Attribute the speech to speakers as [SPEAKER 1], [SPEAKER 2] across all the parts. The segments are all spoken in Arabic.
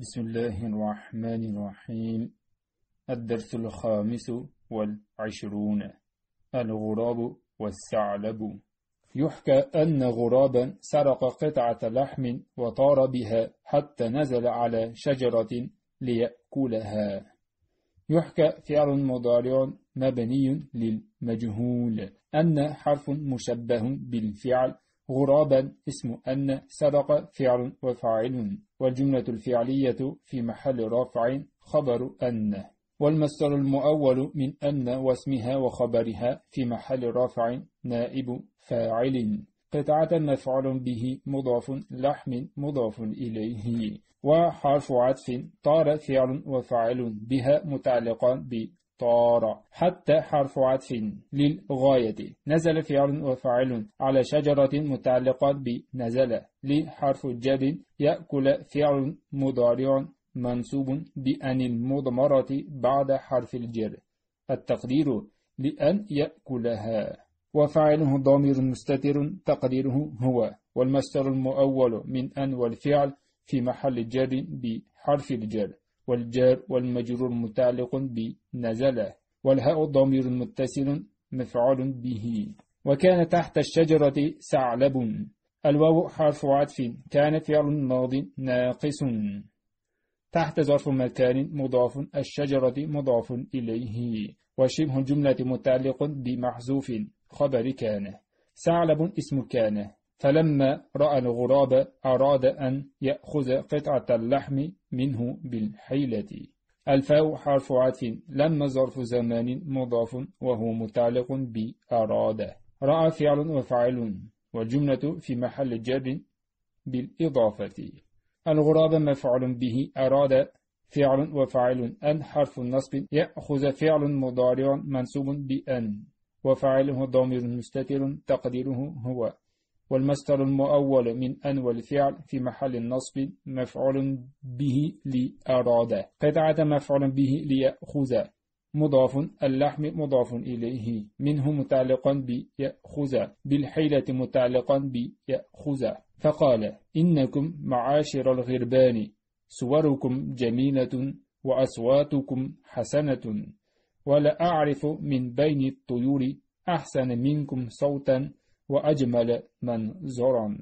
[SPEAKER 1] بسم الله الرحمن الرحيم الدرس الخامس والعشرون الغراب والثعلب يحكى أن غرابا سرق قطعة لحم وطار بها حتى نزل على شجرة ليأكلها يحكى فعل مضارع مبني للمجهول أن حرف مشبه بالفعل غرابا اسم أن سبق فعل وفاعل والجملة الفعلية في محل رفع خبر أن والمصدر المؤول من أن واسمها وخبرها في محل رفع نائب فاعل قطعة مفعول به مضاف لحم مضاف إليه وحرف عطف طار فعل وفاعل بها متعلقان طار حتى حرف عطف للغاية نزل فعل وفاعل على شجرة متعلقة بنزل لحرف جد يأكل فعل مضارع منصوب بأن المضمرة بعد حرف الجر التقدير لأن يأكلها وفاعله ضمير مستتر تقديره هو والمستر المؤول من أن والفعل في محل جر بحرف الجر والجار والمجرور متعلق بنزل والهاء ضمير متصل مفعول به وكان تحت الشجرة ثعلب الواو حرف عطف كان فعل ماض ناقص تحت ظرف مكان مضاف الشجرة مضاف إليه وشبه الجملة متعلق بمحذوف خبر كان ثعلب اسم كان فلما رأى الغراب أراد أن يأخذ قطعة اللحم منه بالحيلة الفاء حرف عطف لما ظرف زمان مضاف وهو متعلق بأراد رأى فعل وفعل والجملة في محل جر بالإضافة الغراب مفعول به أراد فعل وفاعل أن حرف نصب يأخذ فعل مضارع منصوب بأن وفعله ضمير مستتر تقديره هو والمستر المؤول من أنوى الفعل في محل النصب مفعول به لأراد قطعة مفعول به ليأخذ مضاف اللحم مضاف إليه منه متعلقا بيأخذ بالحيلة متعلقا بيأخذ فقال إنكم معاشر الغربان صوركم جميلة وأصواتكم حسنة ولا أعرف من بين الطيور أحسن منكم صوتا وأجمل منظرا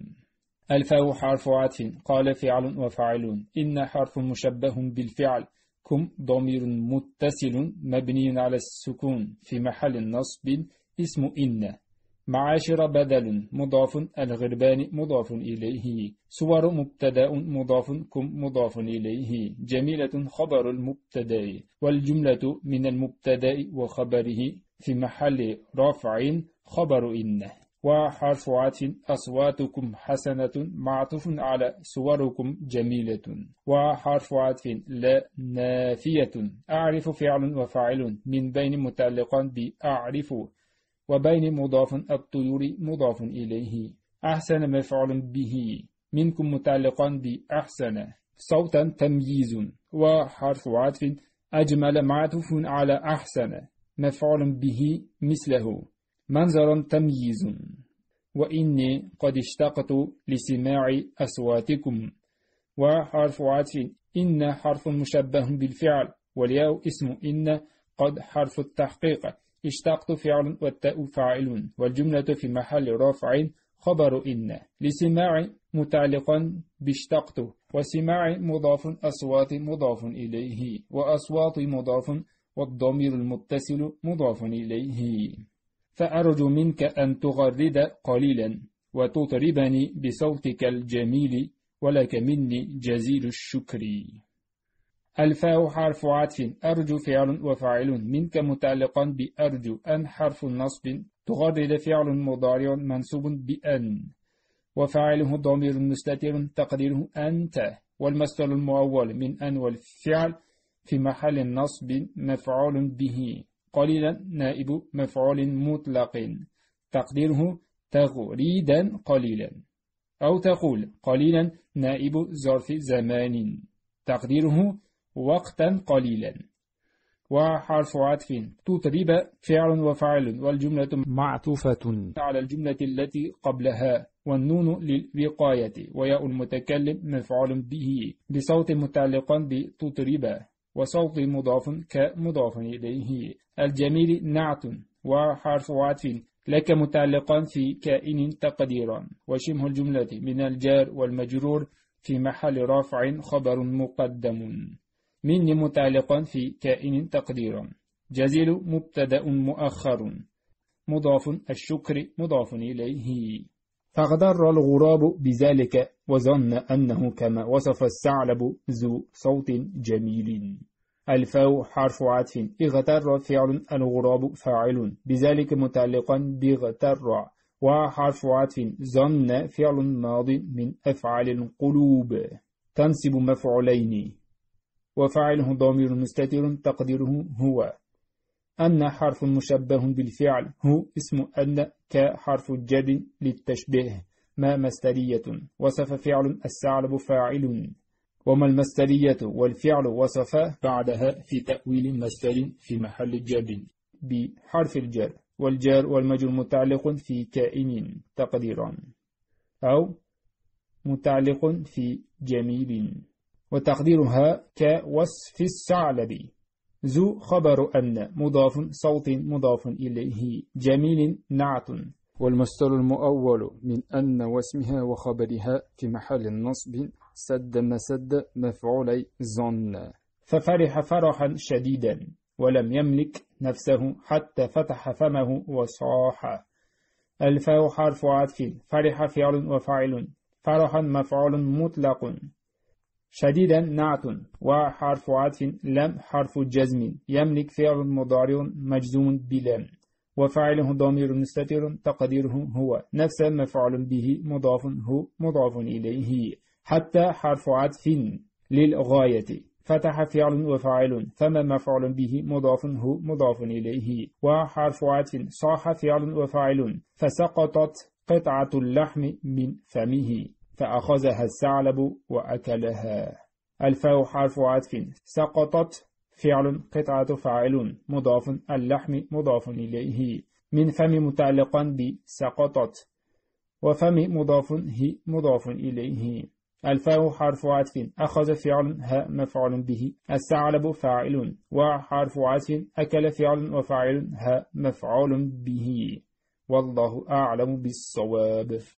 [SPEAKER 1] الفاء حرف عطف قال فعل وفاعلون إن حرف مشبه بالفعل كم ضمير متصل مبني على السكون في محل نصب اسم إن معاشر بدل مضاف الغربان مضاف إليه صور مبتدا مضاف كم مضاف إليه جميلة خبر المبتدا والجملة من المبتدا وخبره في محل رفع خبر إنه وحرف عطف أصواتكم حسنة معطوف على صوركم جميلة وحرف عطف لا نافية أعرف فعل وفاعل من بين متعلق بأعرف وبين مضاف الطيور مضاف إليه أحسن مفعول به منكم متعلق بأحسن صوتا تمييز وحرف عطف أجمل معطوف على أحسن مفعول به مثله منظر تمييز وإني قد اشتقت لسماع أصواتكم وحرف عطف إن حرف مشبه بالفعل والياء اسم إن قد حرف التحقيق اشتقت فعل والتاء فاعل والجملة في محل رفع خبر إن لسماع متعلقا باشتقت وسماع مضاف أصوات مضاف إليه وأصوات مضاف والضمير المتصل مضاف إليه فأرجو منك أن تغرد قليلا وتطربني بصوتك الجميل ولك مني جزيل الشكر الفاء حرف عطف أرجو فعل وفاعل منك متعلقا بأرجو أن حرف نصب تغرد فعل مضارع منصوب بأن وفاعله ضمير مستتر تقديره أنت والمصدر المؤول من أن والفعل في محل نصب مفعول به قليلا نائب مفعول مطلق تقديره تغريدا قليلا أو تقول قليلا نائب ظرف زمان تقديره وقتا قليلا وحرف عطف تطرب فعل وفعل والجملة معطوفة على الجملة التي قبلها والنون للوقاية وياء المتكلم مفعول به بصوت متعلق بتطرب وصوت مضاف كمضاف إليه الجميل نعت وحرف عطف لك متعلقا في كائن تقديرا وشبه الجملة من الجار والمجرور في محل رفع خبر مقدم مني متعلقا في كائن تقديرا جزيل مبتدأ مؤخر مضاف الشكر مضاف إليه فغدر الغراب بذلك وظن أنه كما وصف الثعلب ذو صوت جميل الفاء حرف عطف اغتر فعل الغراب فاعل بذلك متعلقا بغتر وحرف عطف ظن فعل ماض من أفعال القلوب تنصب مفعولين وفاعله ضمير مستتر تقديره هو أن حرف مشبه بالفعل هو اسم أن كحرف جد للتشبيه ما مسترية وصف فعل الثعلب فاعل وما المسترية والفعل وصفا بعدها في تأويل مستر في محل جر بحرف الجر والجر والمجر متعلق في كائن تقديرا أو متعلق في جميل وتقديرها كوصف الثعلبي ذو خبر أن مضاف صوت مضاف إليه جميل نعت والمصدر المؤول من أن واسمها وخبرها في محل نصب سد مسد مفعولي زن ففرح فرحا شديدا ولم يملك نفسه حتى فتح فمه وصاح الفاء حرف عطف فرح فعل وفاعل فرحا مفعول مطلق شديدا نعت وحرف عطف لم حرف جزم يملك فعل مضارع مجزوم بلم وفاعله ضمير مستتر تقديره هو نفس مفعول به مضاف هو مضاف إليه حتى حرف عطف للغاية فتح فعل وفاعل ثم مفعول به مضاف هو مضاف إليه وحرف عطف صاح فعل وفاعل فسقطت قطعة اللحم من فمه فأخذها الثعلب وأكلها الفاء حرف عطف سقطت فعل قطعة فاعل مضاف اللحم مضاف إليه من فم متعلقا بسقطت وفم مضاف هي مضاف إليه الفاء حرف عطف أخذ فعل ها مفعول به الثعلب فاعل وحرف عطف أكل فعل وفاعل ها مفعول به والله أعلم بالصواب